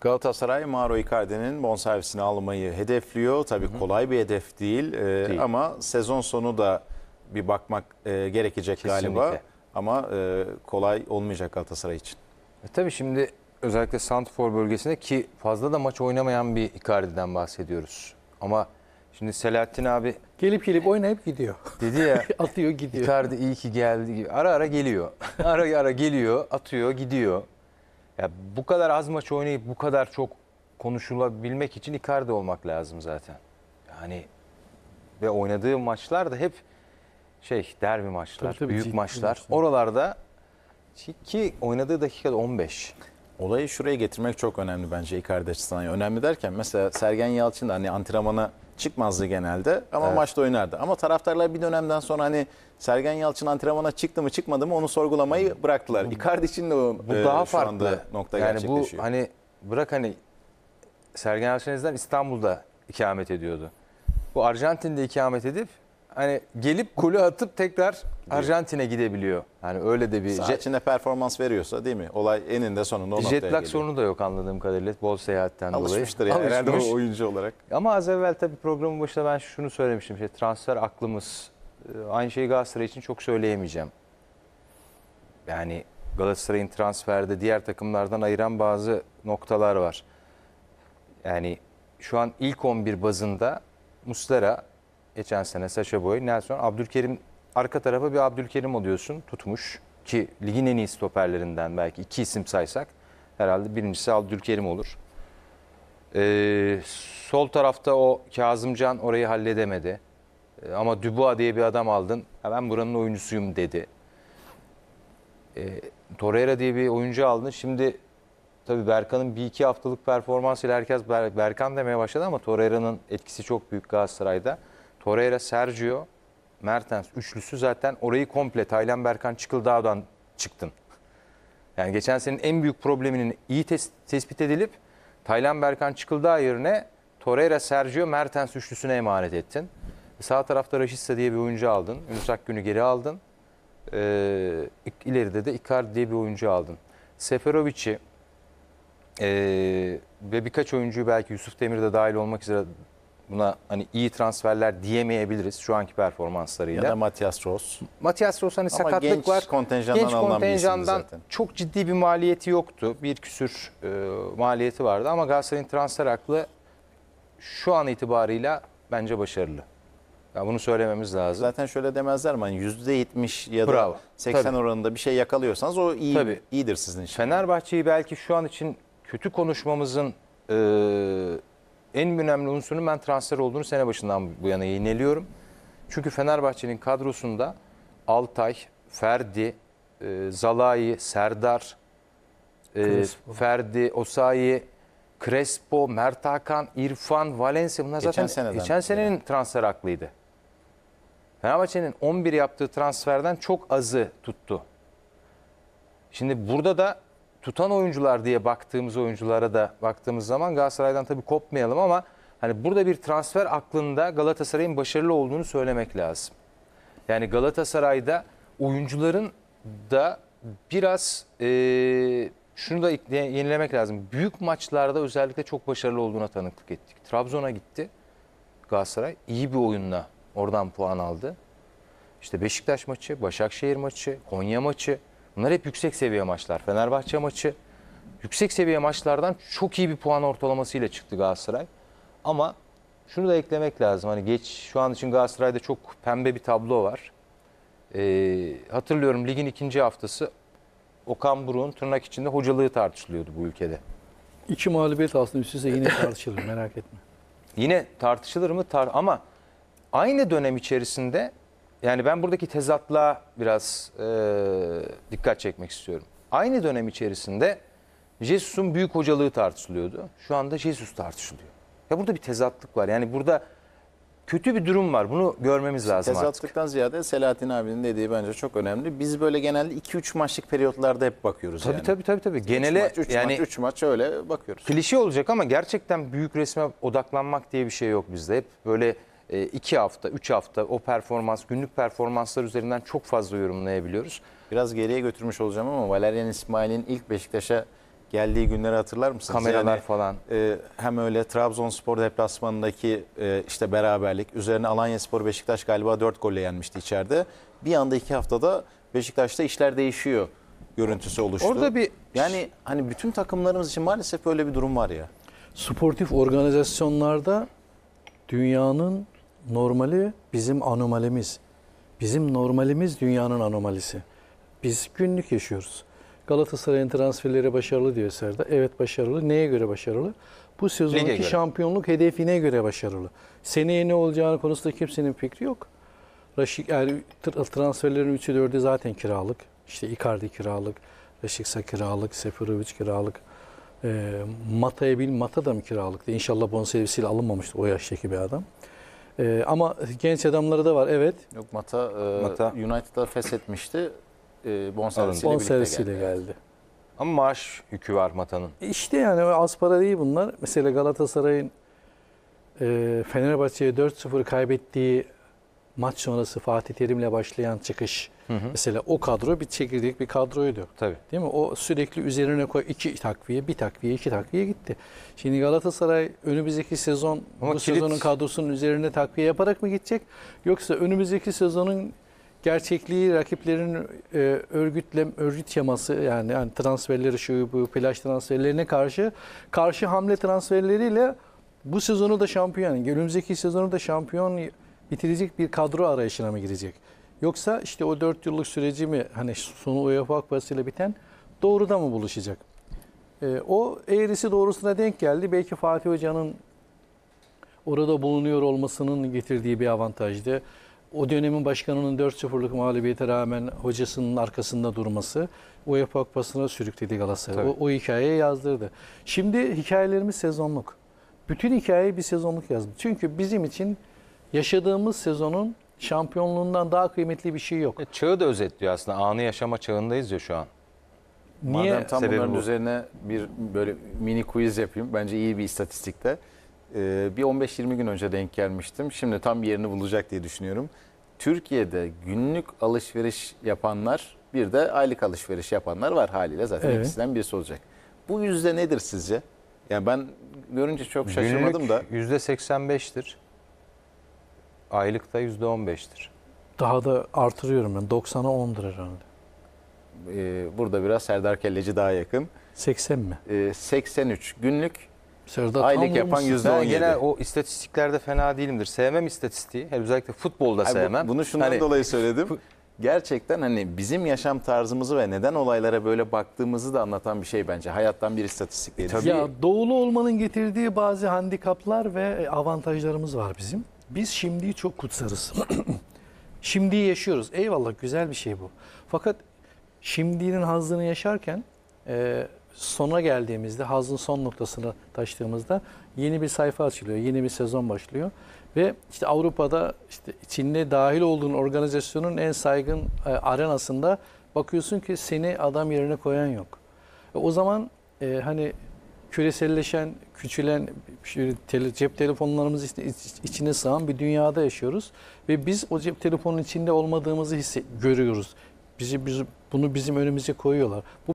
Galatasaray Mauro Icardi'nin bonservisini almayı hedefliyor. Tabii hı hı. kolay bir hedef değil, ee, değil ama sezon sonu da bir bakmak e, gerekecek Kesinlikle. galiba. Ama e, kolay olmayacak Galatasaray için. E, tabii şimdi özellikle Santfor bölgesinde ki fazla da maç oynamayan bir Icardi'den bahsediyoruz. Ama şimdi Selahattin abi... Gelip gelip oynayıp gidiyor. Dedi ya... atıyor gidiyor. Icardi iyi ki geldi. Ara ara geliyor. ara ara geliyor, atıyor, gidiyor. Ya bu kadar az maç oynayıp bu kadar çok konuşulabilmek için Icardi olmak lazım zaten. Yani ve oynadığı maçlar da hep şey derbi maçlar, tabii, tabii, büyük ciddi maçlar. Maçlar. Oralarda ki oynadığı dakikada 15 olayı şuraya getirmek çok önemli bence Icardi açısından. Yani önemli derken mesela Sergen Yalçın da hani antrenmana çıkmazdı genelde ama evet. maçta oynardı. Ama taraftarlar bir dönemden sonra hani Sergen Yalçın antrenmana çıktı mı çıkmadı mı onu sorgulamayı hmm. bıraktılar. Icardi için de o, bu e, daha farklı nokta yani gerçekleşiyor. Bu hani bırak hani Sergen Yalçın İstanbul'da ikamet ediyordu. Bu Arjantin'de ikamet edip hani gelip golü atıp tekrar Arjantin'e gidebiliyor. Hani öyle de bir Saha içinde performans veriyorsa değil mi? Olay eninde sonunda o noktaya Jet lag geliyor. sorunu da yok anladığım kadarıyla bol seyahatten Alışmıştır dolayı. yani herhalde o oyuncu olarak. Ama az evvel tabii programın başında ben şunu söylemiştim. şey transfer aklımız. E, aynı şeyi Galatasaray için çok söyleyemeyeceğim. Yani Galatasaray'ın transferde diğer takımlardan ayıran bazı noktalar var. Yani şu an ilk 11 bazında Muslera Geçen sene Sasha Boy, Nelson, Abdülkerim arka tarafı bir Abdülkerim oluyorsun tutmuş. Ki ligin en iyi stoperlerinden belki iki isim saysak herhalde birincisi Abdülkerim olur. Ee, sol tarafta o Kazımcan orayı halledemedi. Ee, ama Dubois diye bir adam aldın. Ben buranın oyuncusuyum dedi. Ee, Torreira diye bir oyuncu aldın. Şimdi tabii Berkan'ın bir iki haftalık performansıyla herkes Ber Berkan demeye başladı ama Torreira'nın etkisi çok büyük Galatasaray'da. Torreira, Sergio, Mertens üçlüsü zaten orayı komple Taylan Berkan Çıkıldağ'dan çıktın. Yani geçen senin en büyük probleminin iyi tes tespit edilip Taylan Berkan Çıkıldağ yerine Torreira, Sergio, Mertens üçlüsüne emanet ettin. Sağ tarafta Raşitsa diye bir oyuncu aldın. Yunus günü geri aldın. Ee, ileride de Icardi diye bir oyuncu aldın. Seferovic'i e, ve birkaç oyuncuyu belki Yusuf Demir de dahil olmak üzere Buna hani iyi transferler diyemeyebiliriz şu anki performanslarıyla. Ya da Matias Ross. Matias Ross hani Ama sakatlık genç var. Kontenjandan genç kontenjandan çok ciddi bir maliyeti yoktu. Bir küsür e, maliyeti vardı ama Galatasaray'ın transfer aklı şu an itibarıyla bence başarılı. Ya bunu söylememiz lazım. Zaten şöyle demezler mi? Hani %70 ya da Bravo. 80 Tabii. oranında bir şey yakalıyorsanız o iyi Tabii. iyidir sizin için. Fenerbahçe'yi belki şu an için kötü konuşmamızın e, en önemli unsurun ben transfer olduğunu sene başından bu yana yineliyorum. Çünkü Fenerbahçe'nin kadrosunda Altay, Ferdi, e, Zalai, Serdar, e, Ferdi, Osayi, Crespo, Mert Hakan, İrfan, Valencia bunlar geçen zaten seneden, geçen senenin yani. transfer aklıydı. Fenerbahçe'nin 11 yaptığı transferden çok azı tuttu. Şimdi burada da tutan oyuncular diye baktığımız oyunculara da baktığımız zaman Galatasaray'dan tabii kopmayalım ama hani burada bir transfer aklında Galatasaray'ın başarılı olduğunu söylemek lazım. Yani Galatasaray'da oyuncuların da biraz e, şunu da yenilemek lazım. Büyük maçlarda özellikle çok başarılı olduğuna tanıklık ettik. Trabzon'a gitti Galatasaray. iyi bir oyunla oradan puan aldı. İşte Beşiktaş maçı, Başakşehir maçı, Konya maçı. Bunlar hep yüksek seviye maçlar. Fenerbahçe maçı yüksek seviye maçlardan çok iyi bir puan ortalamasıyla çıktı Galatasaray. Ama şunu da eklemek lazım. Hani geç şu an için Galatasaray'da çok pembe bir tablo var. Ee, hatırlıyorum ligin ikinci haftası Okan Buruk'un tırnak içinde hocalığı tartışılıyordu bu ülkede. İki mağlubiyet aslında üst üste yine tartışılır merak etme. Yine tartışılır mı? Tar ama aynı dönem içerisinde yani ben buradaki tezatla biraz e, dikkat çekmek istiyorum. Aynı dönem içerisinde Jesus'un büyük hocalığı tartışılıyordu. Şu anda Jesus tartışılıyor. Ya burada bir tezatlık var. Yani burada kötü bir durum var. Bunu görmemiz lazım Tezatlıktan artık. ziyade Selahattin abinin dediği bence çok önemli. Biz böyle genelde 2-3 maçlık periyotlarda hep bakıyoruz tabii, yani. Tabii tabii tabii. Genele 3 maç, 3 yani, maç, 3 maç öyle bakıyoruz. Klişe olacak ama gerçekten büyük resme odaklanmak diye bir şey yok bizde. Hep böyle 2 e, hafta, 3 hafta o performans, günlük performanslar üzerinden çok fazla yorumlayabiliyoruz. Biraz geriye götürmüş olacağım ama Valerian İsmail'in ilk Beşiktaş'a geldiği günleri hatırlar mısınız? Kameralar yani, falan. E, hem öyle Trabzonspor deplasmanındaki e, işte beraberlik üzerine Alanyaspor Beşiktaş galiba 4 golle yenmişti içeride. Bir anda 2 haftada Beşiktaş'ta işler değişiyor görüntüsü oluştu. Orada bir yani hani bütün takımlarımız için maalesef böyle bir durum var ya. Sportif organizasyonlarda dünyanın normali bizim anomalimiz. Bizim normalimiz dünyanın anomalisi. Biz günlük yaşıyoruz. Galatasaray'ın transferleri başarılı diyor Serdar. Evet başarılı. Neye göre başarılı? Bu sezonki şampiyonluk hedefine göre başarılı. Seneye ne olacağını konusunda kimsenin fikri yok. Raşik yani transferlerin 3'ü 4'ü zaten kiralık. İşte Icardi kiralık, Raşiksa kiralık, Seferovic kiralık. E, Mata'ya bil Mata da mı kiralıktı? İnşallah bonservisiyle alınmamıştı o yaştaki bir adam. E, ama genç adamları da var evet. Yok Mata, e, Mata. United'da feshetmişti. E, bonservisiyle birlikte geldi. geldi. Ama maaş yükü var Mata'nın. İşte yani az para değil bunlar. Mesela Galatasaray'ın e, Fenerbahçe'ye 4-0 kaybettiği maç sonrası Fatih Terim'le başlayan çıkış Hı hı. Mesela o kadro bir çekirdek bir kadroydu. Tabii. Değil mi? O sürekli üzerine koy iki takviye, bir takviye, iki takviye gitti. Şimdi Galatasaray önümüzdeki sezon Ama bu kilit... sezonun kadrosunun üzerine takviye yaparak mı gidecek? Yoksa önümüzdeki sezonun gerçekliği rakiplerin e, örgütle örgüt yaması yani, yani transferleri şu bu plaj transferlerine karşı karşı hamle transferleriyle bu sezonu da şampiyon, önümüzdeki sezonu da şampiyon bitirecek bir kadro arayışına mı girecek? Yoksa işte o dört yıllık süreci mi hani sonu UEFA Kupası biten doğruda mı buluşacak? E, o eğrisi doğrusuna denk geldi. Belki Fatih Hoca'nın orada bulunuyor olmasının getirdiği bir avantajdı. O dönemin başkanının 4-0'lık mağlubiyete rağmen hocasının arkasında durması UEFA Kupası'na sürükledi Galatasaray. O, o hikayeye yazdırdı. Şimdi hikayelerimiz sezonluk. Bütün hikayeyi bir sezonluk yazdı. Çünkü bizim için yaşadığımız sezonun şampiyonluğundan daha kıymetli bir şey yok. E, çağı da özetliyor aslında. Anı yaşama çağındayız ya şu an. Niye? Madem tam bunların bu. üzerine bir böyle mini quiz yapayım. Bence iyi bir istatistikte. Ee, bir 15-20 gün önce denk gelmiştim. Şimdi tam yerini bulacak diye düşünüyorum. Türkiye'de günlük alışveriş yapanlar bir de aylık alışveriş yapanlar var haliyle zaten Evet. ikisinden birisi olacak. Bu yüzde nedir sizce? Yani ben görünce çok şaşırmadım da. Günlük %85'tir aylıkta yüzde on beştir. Daha da artırıyorum ben. doksan'a ondur herhalde. Ee, burada biraz Serdar Kelleci daha yakın. 80 mi? Ee, 83 günlük Serdar aylık yapan yüzde on Ben genel o istatistiklerde fena değilimdir. Sevmem istatistiği. Hele özellikle futbolda Hayır, sevmem. Bunu şundan Hani- dolayı söyledim. Gerçekten hani bizim yaşam tarzımızı ve neden olaylara böyle baktığımızı da anlatan bir şey bence. Hayattan bir istatistik diye. düşünüyorum. Ya doğulu olmanın getirdiği bazı handikaplar ve avantajlarımız var bizim. Biz şimdiyi çok kutsarız. şimdiyi yaşıyoruz. Eyvallah güzel bir şey bu. Fakat şimdinin hazını yaşarken e, sona geldiğimizde, hazın son noktasına taştığımızda yeni bir sayfa açılıyor, yeni bir sezon başlıyor. Ve işte Avrupa'da işte Çin'le dahil olduğun organizasyonun en saygın e, arenasında bakıyorsun ki seni adam yerine koyan yok. E, o zaman e, hani küreselleşen, küçülen cep telefonlarımız içine sığan bir dünyada yaşıyoruz ve biz o cep telefonun içinde olmadığımızı görüyoruz. Bizi, bizi bunu bizim önümüze koyuyorlar. Bu